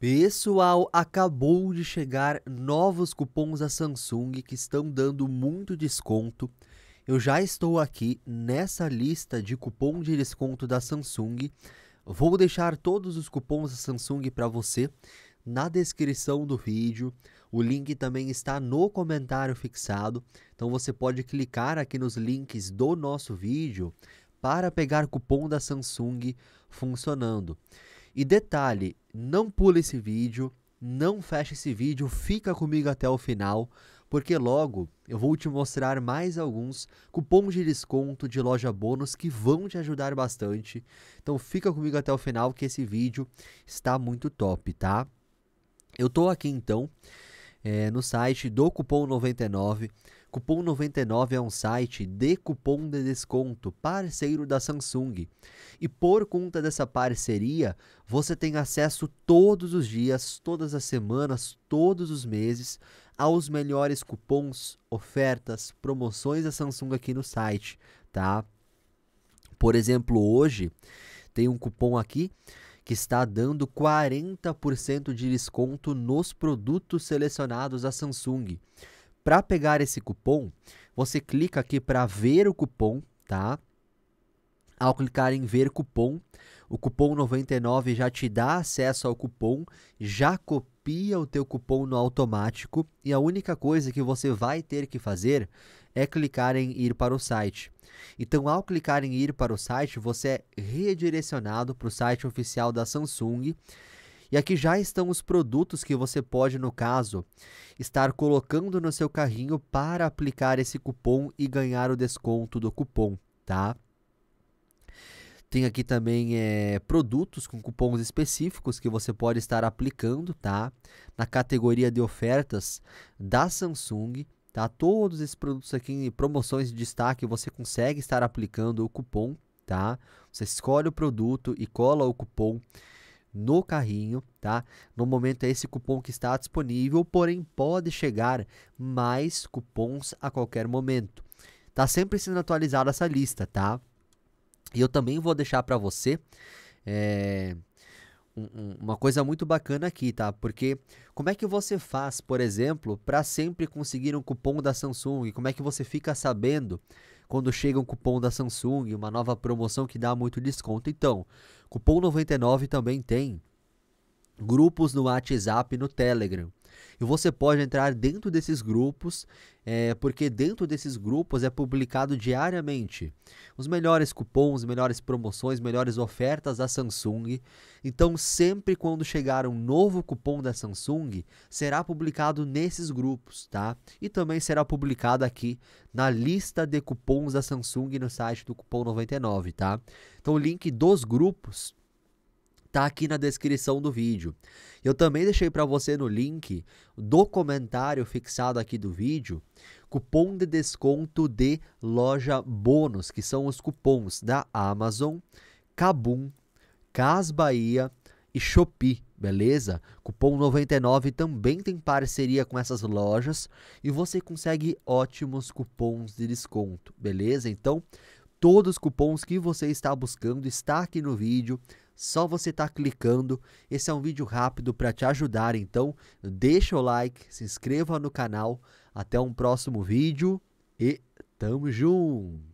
Pessoal, acabou de chegar novos cupons da Samsung que estão dando muito desconto. Eu já estou aqui nessa lista de cupom de desconto da Samsung. Vou deixar todos os cupons da Samsung para você na descrição do vídeo. O link também está no comentário fixado. Então você pode clicar aqui nos links do nosso vídeo para pegar cupom da Samsung funcionando. E detalhe, não pula esse vídeo, não fecha esse vídeo, fica comigo até o final, porque logo eu vou te mostrar mais alguns cupons de desconto de loja bônus que vão te ajudar bastante. Então fica comigo até o final que esse vídeo está muito top, tá? Eu tô aqui então é, no site do cupom 99 Cupom 99 é um site de cupom de desconto, parceiro da Samsung. E por conta dessa parceria, você tem acesso todos os dias, todas as semanas, todos os meses aos melhores cupons, ofertas, promoções da Samsung aqui no site, tá? Por exemplo, hoje tem um cupom aqui que está dando 40% de desconto nos produtos selecionados da Samsung. Para pegar esse cupom, você clica aqui para ver o cupom, tá? Ao clicar em ver cupom, o cupom 99 já te dá acesso ao cupom, já copia o teu cupom no automático e a única coisa que você vai ter que fazer é clicar em ir para o site. Então, ao clicar em ir para o site, você é redirecionado para o site oficial da Samsung e aqui já estão os produtos que você pode, no caso, estar colocando no seu carrinho para aplicar esse cupom e ganhar o desconto do cupom, tá? Tem aqui também é, produtos com cupons específicos que você pode estar aplicando, tá? Na categoria de ofertas da Samsung, tá? Todos esses produtos aqui em promoções de destaque você consegue estar aplicando o cupom, tá? Você escolhe o produto e cola o cupom no carrinho, tá? No momento é esse cupom que está disponível, porém pode chegar mais cupons a qualquer momento. Tá sempre sendo atualizada essa lista, tá? E eu também vou deixar para você é, um, uma coisa muito bacana aqui, tá? Porque como é que você faz, por exemplo, para sempre conseguir um cupom da Samsung? Como é que você fica sabendo? quando chega um cupom da Samsung, uma nova promoção que dá muito desconto. Então, cupom 99 também tem grupos no WhatsApp e no Telegram. E você pode entrar dentro desses grupos, é, porque dentro desses grupos é publicado diariamente os melhores cupons, melhores promoções, melhores ofertas da Samsung. Então, sempre quando chegar um novo cupom da Samsung, será publicado nesses grupos, tá? E também será publicado aqui na lista de cupons da Samsung no site do Cupom 99, tá? Então, o link dos grupos tá aqui na descrição do vídeo. Eu também deixei para você no link do comentário fixado aqui do vídeo, cupom de desconto de loja bônus, que são os cupons da Amazon, Kabum, Cas Bahia e Shopee, beleza? Cupom 99 também tem parceria com essas lojas e você consegue ótimos cupons de desconto, beleza? Então, Todos os cupons que você está buscando está aqui no vídeo. Só você está clicando. Esse é um vídeo rápido para te ajudar. Então, deixa o like, se inscreva no canal. Até um próximo vídeo e tamo junto!